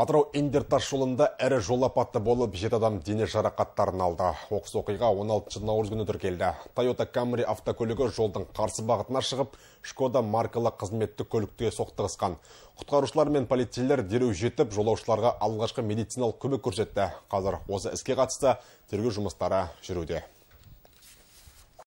атырау индер тас жолында ірі жол апаты болып жеті адам дене жарақаттарын алды оқыс оқиға 16 наурыз күні тіркелді тойота камри автокөлігі жолдың қарсы бағытына шығып шкода маркалы қызметтік көлікке соқтығысқан құтқарушылар мен полицейлер дереу жетіп жолаушыларға алғашқы медициналық көмек көрсетті қазір осы іске қатысты тергеу жұмыстары жүруде